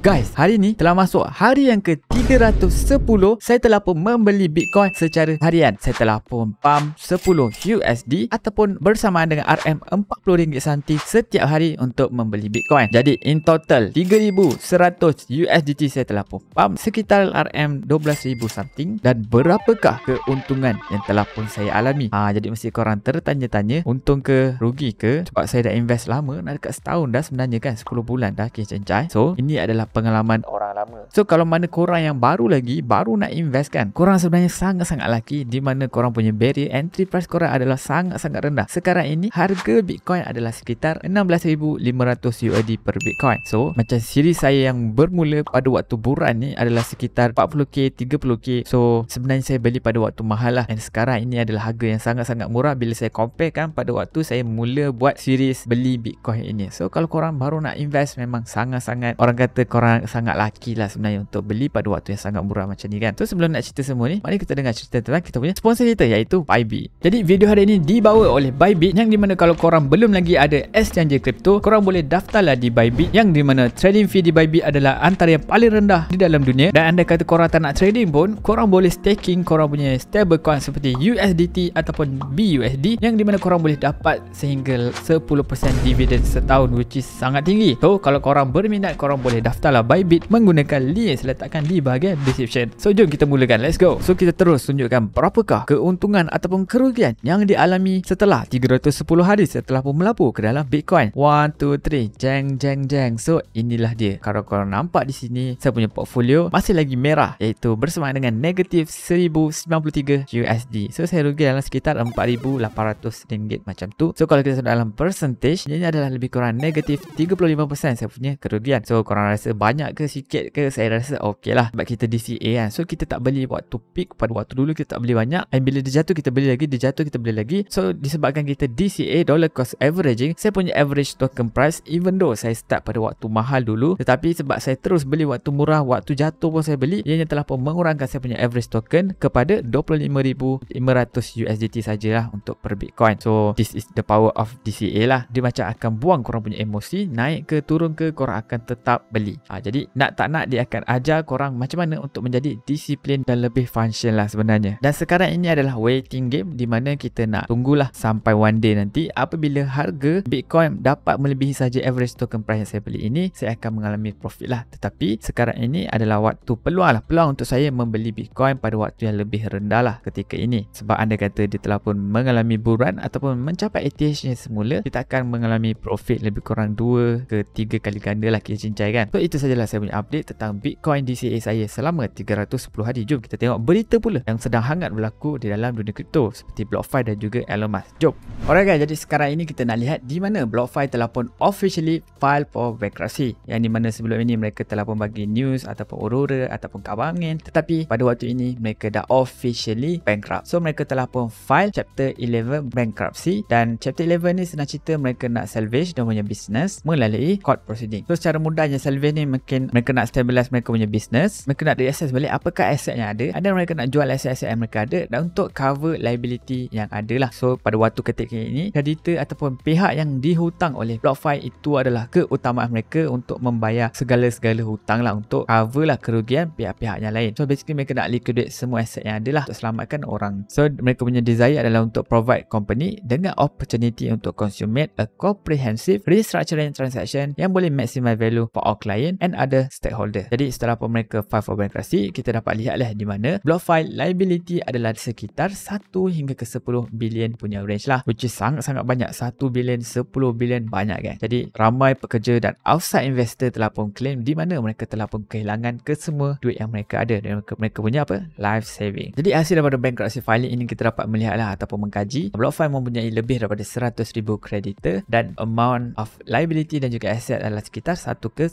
Guys, hari ni telah masuk hari yang ke-310 saya telah pun membeli Bitcoin secara harian. Saya telah pun pump 10 USD ataupun bersamaan dengan RM40 santi setiap hari untuk membeli Bitcoin. Jadi in total 3100 USDT saya telah pun pump sekitar RM12,000 something dan berapakah keuntungan yang telah pun saya alami? Ha, jadi mesti korang tertanya-tanya untung ke rugi ke sebab saya dah invest lama dah dekat setahun dah sebenarnya kan 10 bulan dah kisah-kisah. So, ini adalah pengalaman orang lama. So kalau mana korang yang baru lagi, baru nak invest kan, korang sebenarnya sangat-sangat lucky di mana korang punya barrier entry price korang adalah sangat-sangat rendah. Sekarang ini harga Bitcoin adalah sekitar 16,500 USD per Bitcoin. So macam siri saya yang bermula pada waktu buran ni adalah sekitar 40k, 30k. So sebenarnya saya beli pada waktu mahal lah. And sekarang ini adalah harga yang sangat-sangat murah bila saya compare kan pada waktu saya mula buat series beli Bitcoin ini. So kalau korang baru nak invest memang sangat-sangat orang kata korang korang sangat lucky lah sebenarnya untuk beli pada waktu yang sangat murah macam ni kan. So sebelum nak cerita semua ni, mari kita dengar cerita tentang kita punya sponsor kita iaitu Bybit. Jadi video hari ini dibawa oleh Bybit yang dimana kalau korang belum lagi ada exchange crypto, korang boleh daftarlah di Bybit yang dimana trading fee di Bybit adalah antara yang paling rendah di dalam dunia dan anda kata korang tak nak trading pun, korang boleh staking korang punya stablecoin seperti USDT ataupun BUSD yang dimana korang boleh dapat sehingga 10% dividend setahun which is sangat tinggi. So kalau korang berminat, korang boleh daftar by bit menggunakan link seletakkan di bahagian description. So jom kita mulakan. Let's go. So kita terus tunjukkan berapakah keuntungan ataupun kerugian yang dialami setelah 310 hari setelah pun melapu ke dalam Bitcoin. 1, 2, 3. Jeng, jeng, jeng. So inilah dia. Kalau korang nampak di sini, saya punya portfolio masih lagi merah iaitu bersemangat dengan negatif 1,093 USD. So saya rugi dalam sekitar 4,800 ringgit macam tu. So kalau kita sedang dalam percentage, ini adalah lebih kurang negatif 35% saya punya kerugian. So korang rasa banyak ke sikit ke saya rasa okey lah sebab kita DCA kan so kita tak beli waktu peak pada waktu dulu kita tak beli banyak and bila dia jatuh kita beli lagi dia jatuh kita beli lagi so disebabkan kita DCA dollar cost averaging saya punya average token price even though saya start pada waktu mahal dulu tetapi sebab saya terus beli waktu murah waktu jatuh pun saya beli ianya telah pun mengurangkan saya punya average token kepada 25,500 USDT sajalah untuk per Bitcoin so this is the power of DCA lah dia macam akan buang korang punya emosi naik ke turun ke korang akan tetap beli Ha, jadi nak tak nak dia akan ajar korang macam mana untuk menjadi disiplin dan lebih function lah sebenarnya. Dan sekarang ini adalah waiting game di mana kita nak tunggulah sampai one day nanti apabila harga Bitcoin dapat melebihi saja average token price yang saya beli ini saya akan mengalami profit lah. Tetapi sekarang ini adalah waktu peluang lah. Peluang untuk saya membeli Bitcoin pada waktu yang lebih rendah lah ketika ini. Sebab anda kata dia telah pun mengalami buruan ataupun mencapai ATH nya semula kita akan mengalami profit lebih kurang 2 ke 3 kali ganda lah kita cincai kan. So itu sajalah saya punya update tentang Bitcoin DCA saya selama 310 hari. Jom kita tengok berita pula yang sedang hangat berlaku di dalam dunia kripto seperti BlockFi dan juga Elon Musk. Jom. Alright guys, jadi sekarang ini kita nak lihat di mana BlockFi telah pun officially file for bankruptcy. Yang di mana sebelum ini mereka telah pun bagi news ataupun aurora ataupun kabar Tetapi pada waktu ini mereka dah officially bankrupt. So mereka telah pun file chapter 11 bankruptcy dan chapter 11 ni senang cerita mereka nak salvage dia punya business melalui court proceeding. So secara mudahnya salvage ni mungkin mereka nak stabilize mereka punya business mereka nak reassess balik apakah aset yang ada ada mereka nak jual aset-aset yang mereka ada dan untuk cover liability yang ada lah so pada waktu ketika ini kreditor ataupun pihak yang dihutang oleh BlockFi itu adalah keutamaan mereka untuk membayar segala-segala hutang lah untuk cover lah kerugian pihak-pihak yang lain so basically mereka nak liquidate semua aset yang ada lah untuk selamatkan orang so mereka punya desire adalah untuk provide company dengan opportunity untuk consummate a comprehensive restructuring transaction yang boleh maximize value for all client blockchain and other stakeholder. Jadi setelah pun mereka file for bankruptcy, kita dapat lihatlah di mana block file liability adalah sekitar 1 hingga ke 10 bilion punya range lah. Which is sangat-sangat banyak. 1 bilion, 10 bilion banyak kan. Jadi ramai pekerja dan outside investor telah pun claim di mana mereka telah pun kehilangan kesemua duit yang mereka ada dan mereka, punya apa? Life saving. Jadi hasil daripada bankruptcy filing ini kita dapat melihatlah ataupun mengkaji BlockFi mempunyai lebih daripada ribu kreditor dan amount of liability dan juga asset adalah sekitar 1 ke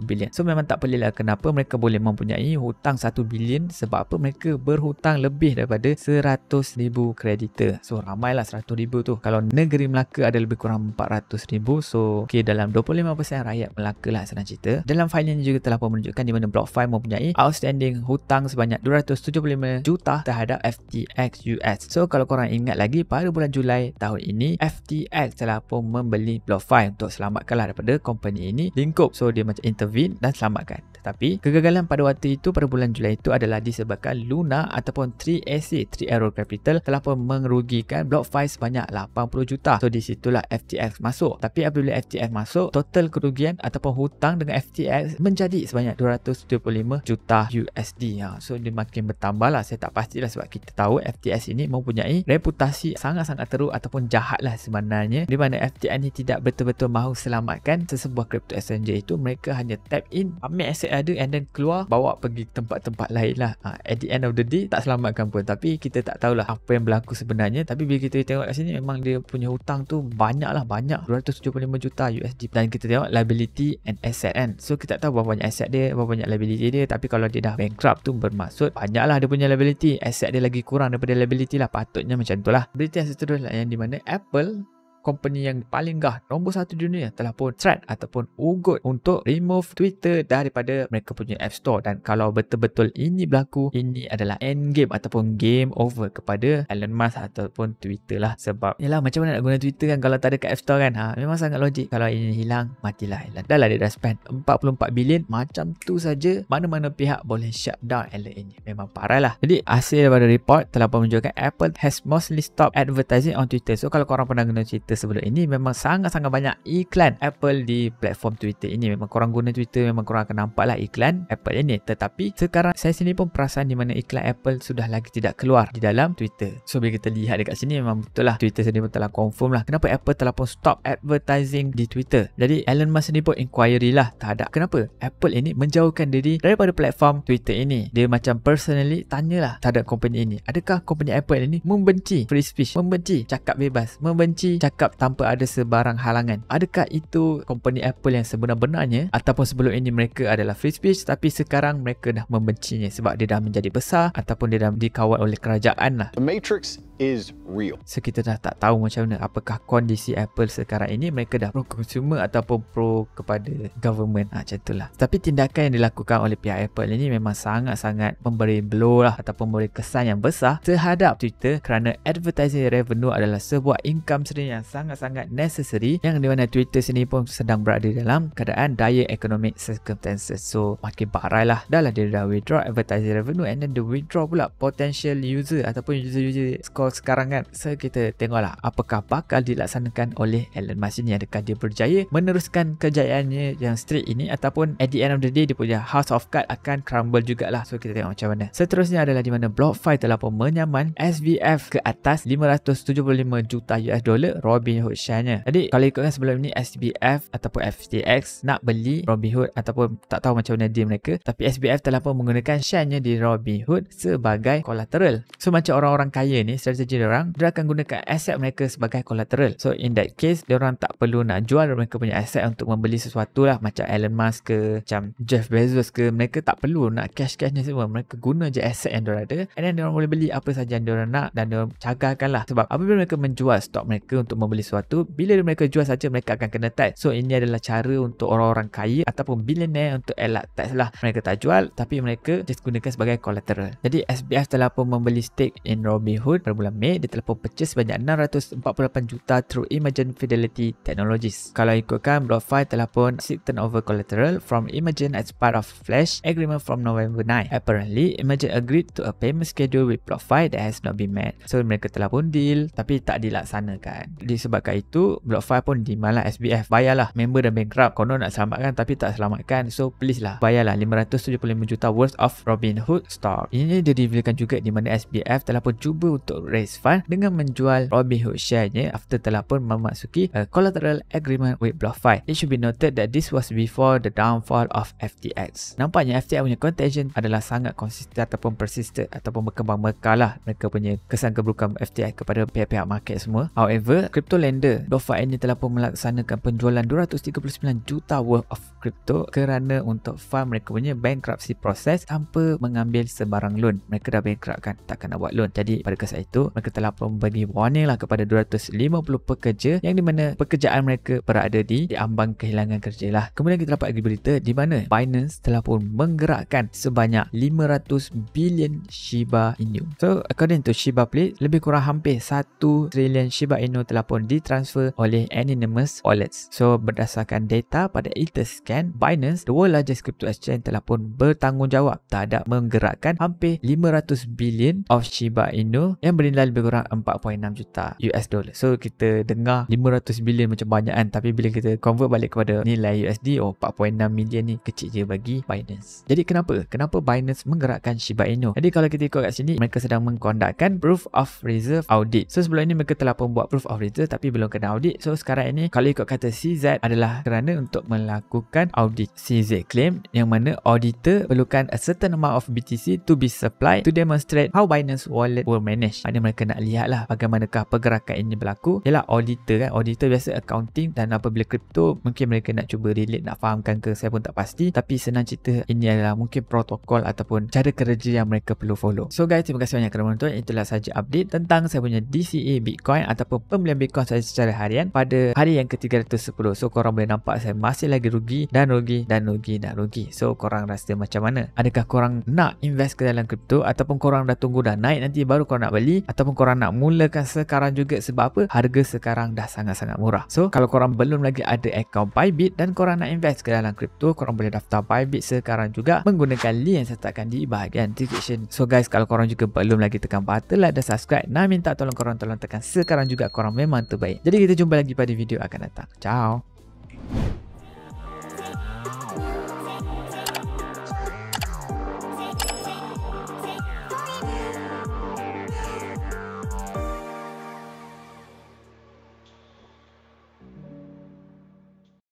10 bilion. So memang tak pelilah kenapa mereka boleh mempunyai hutang 1 bilion sebab apa mereka berhutang lebih daripada 100 ribu kreditor. So ramailah 100 ribu tu. Kalau negeri Melaka ada lebih kurang 400 ribu so okay, dalam 25% rakyat Melaka lah senang cerita. Dalam filing juga telah pun menunjukkan di mana Block 5 mempunyai outstanding hutang sebanyak 275 juta terhadap FTX US. So kalau korang ingat lagi pada bulan Julai tahun ini FTX telah pun membeli Block 5 untuk selamatkanlah daripada company ini lingkup. So dia macam inter. Kevin dan selamatkan. Tetapi kegagalan pada waktu itu pada bulan Julai itu adalah disebabkan Luna ataupun 3AC 3 Arrow Capital telah pun merugikan BlockFi sebanyak 80 juta. So di situlah FTX masuk. Tapi apabila FTX masuk, total kerugian ataupun hutang dengan FTX menjadi sebanyak 225 juta USD. Ha. So dia makin bertambah lah. Saya tak pastilah sebab kita tahu FTX ini mempunyai reputasi sangat-sangat teruk ataupun jahat lah sebenarnya. Di mana FTX ini tidak betul-betul mahu selamatkan sesebuah crypto exchange itu. Mereka hanya tap in, ambil aset asyik ada and then keluar bawa pergi tempat-tempat lain lah ha, at the end of the day tak selamatkan pun tapi kita tak tahulah apa yang berlaku sebenarnya tapi bila kita tengok kat sini memang dia punya hutang tu banyak lah banyak 275 juta USD dan kita tengok liability and asset kan so kita tak tahu berapa banyak asset dia berapa banyak liability dia tapi kalau dia dah bankrupt tu bermaksud banyak lah dia punya liability asset dia lagi kurang daripada liability lah patutnya macam tu lah berita yang seterusnya lah, yang di mana Apple company yang paling gah nombor satu dunia telah pun threat ataupun ugut untuk remove Twitter daripada mereka punya App Store dan kalau betul-betul ini berlaku ini adalah end game ataupun game over kepada Elon Musk ataupun Twitter lah sebab yelah macam mana nak guna Twitter kan kalau tak ada kat App Store kan ha, memang sangat logik kalau ini hilang matilah Elon dah lah dia dah spend 44 bilion macam tu saja mana-mana pihak boleh shutdown Elon ini memang parah lah jadi hasil daripada report telah pun menunjukkan Apple has mostly stopped advertising on Twitter so kalau korang pernah guna Twitter sebelum ini memang sangat-sangat banyak iklan Apple di platform Twitter ini memang korang guna Twitter memang korang akan lah iklan Apple ini tetapi sekarang saya sini pun perasan di mana iklan Apple sudah lagi tidak keluar di dalam Twitter so bila kita lihat dekat sini memang betul lah Twitter sendiri pun telah confirm lah kenapa Apple telah pun stop advertising di Twitter jadi Elon Musk ni pun inquiry lah terhadap kenapa Apple ini menjauhkan diri daripada platform Twitter ini dia macam personally tanyalah terhadap company ini adakah company Apple ini membenci free speech membenci cakap bebas membenci cakap tetap tanpa ada sebarang halangan. Adakah itu company Apple yang sebenar-benarnya ataupun sebelum ini mereka adalah free speech tapi sekarang mereka dah membencinya sebab dia dah menjadi besar ataupun dia dah dikawal oleh kerajaan lah. The Matrix is real. So kita dah tak tahu macam mana apakah kondisi Apple sekarang ini mereka dah pro consumer ataupun pro kepada government ha, macam itulah. Tapi tindakan yang dilakukan oleh pihak Apple ini memang sangat-sangat memberi blow lah ataupun memberi kesan yang besar terhadap Twitter kerana advertising revenue adalah sebuah income stream yang sangat-sangat necessary yang di mana Twitter sini pun sedang berada dalam keadaan dire economic circumstances. So makin barai lah dah lah dia dah withdraw advertising revenue and then the withdraw pula potential user ataupun user-user score sekarang kan So kita tengok Apakah bakal dilaksanakan oleh Elon Musk ni Adakah dia berjaya Meneruskan kejayaannya yang straight ini Ataupun at the end of the day Dia punya house of Cards akan crumble jugalah So kita tengok macam mana Seterusnya adalah di mana BlockFi telah pun menyaman SVF ke atas 575 juta US dollar Robinhood share-nya Jadi kalau ikutkan sebelum ni SVF ataupun FTX Nak beli Robinhood Ataupun tak tahu macam mana dia mereka Tapi SVF telah pun menggunakan share-nya di Robinhood Sebagai collateral So macam orang-orang kaya ni saja dia orang dia akan gunakan aset mereka sebagai collateral so in that case dia orang tak perlu nak jual mereka punya aset untuk membeli sesuatu lah macam Elon Musk ke macam Jeff Bezos ke mereka tak perlu nak cash-cash ni semua mereka guna je aset yang dia ada and then dia orang boleh beli apa sahaja yang dia orang nak dan dia cagarkan lah sebab apabila mereka menjual stok mereka untuk membeli sesuatu bila mereka jual saja mereka akan kena tax so ini adalah cara untuk orang-orang kaya ataupun billionaire untuk elak tax lah mereka tak jual tapi mereka just gunakan sebagai collateral jadi SBF telah pun membeli stake in Robinhood bermula bulan Mei, dia telah pun purchase sebanyak 648 juta through Imagine Fidelity Technologies. Kalau ikutkan, BlockFi telah pun seek turnover collateral from Imagine as part of Flash agreement from November 9. Apparently, Imagine agreed to a payment schedule with BlockFi that has not been met. So, mereka telah pun deal tapi tak dilaksanakan. Disebabkan itu, BlockFi pun dimalah SBF. Bayarlah, member dan bankrupt. Konon nak selamatkan tapi tak selamatkan. So, please lah. Bayarlah 575 juta worth of Robinhood stock. Ini dia juga di mana SBF telah pun cuba untuk raise fund dengan menjual Robinhood share-nya after telah pun memasuki a uh, collateral agreement with BlockFi. It should be noted that this was before the downfall of FTX. Nampaknya FTX punya contagion adalah sangat konsisten ataupun persistent ataupun berkembang mekalah mereka punya kesan keburukan FTX kepada pihak-pihak market semua. However, crypto lender BlockFi ini telah pun melaksanakan penjualan 239 juta worth of crypto kerana untuk fund mereka punya bankruptcy process tanpa mengambil sebarang loan. Mereka dah bankrupt kan, takkan nak buat loan. Jadi pada kesan itu, mereka telah memberi bagi warning lah kepada 250 pekerja yang di mana pekerjaan mereka berada di di ambang kehilangan kerja lah. Kemudian kita dapat berita di mana Binance telah pun menggerakkan sebanyak 500 bilion Shiba Inu. So according to Shiba Plate, lebih kurang hampir 1 trilion Shiba Inu telah pun ditransfer oleh Anonymous Wallets. So berdasarkan data pada Etherscan, Binance, the world largest crypto exchange telah pun bertanggungjawab terhadap menggerakkan hampir 500 bilion of Shiba Inu yang beri nilai lebih kurang 4.6 juta US dollar. So kita dengar 500 bilion macam banyak kan tapi bila kita convert balik kepada nilai USD oh 4.6 million ni kecil je bagi Binance. Jadi kenapa? Kenapa Binance menggerakkan Shiba Inu? Jadi kalau kita ikut kat sini mereka sedang mengkondakkan proof of reserve audit. So sebelum ini mereka telah pun buat proof of reserve tapi belum kena audit. So sekarang ini kalau ikut kata CZ adalah kerana untuk melakukan audit. CZ claim yang mana auditor perlukan a certain amount of BTC to be supplied to demonstrate how Binance wallet will manage mana mereka nak lihat lah bagaimanakah pergerakan ini berlaku ialah auditor kan auditor biasa accounting dan apabila crypto mungkin mereka nak cuba relate nak fahamkan ke saya pun tak pasti tapi senang cerita ini adalah mungkin protokol ataupun cara kerja yang mereka perlu follow so guys terima kasih banyak kerana menonton itulah sahaja update tentang saya punya DCA Bitcoin ataupun pembelian Bitcoin saya secara harian pada hari yang ke-310 so korang boleh nampak saya masih lagi rugi dan rugi dan rugi dan rugi so korang rasa macam mana adakah korang nak invest ke dalam crypto ataupun korang dah tunggu dah naik nanti baru korang nak beli ataupun korang nak mulakan sekarang juga sebab apa harga sekarang dah sangat-sangat murah so kalau korang belum lagi ada account Bybit dan korang nak invest ke dalam kripto, korang boleh daftar Bybit sekarang juga menggunakan link yang saya takkan di bahagian description so guys kalau korang juga belum lagi tekan button like dan subscribe nak minta tolong korang tolong tekan sekarang juga korang memang terbaik jadi kita jumpa lagi pada video akan datang ciao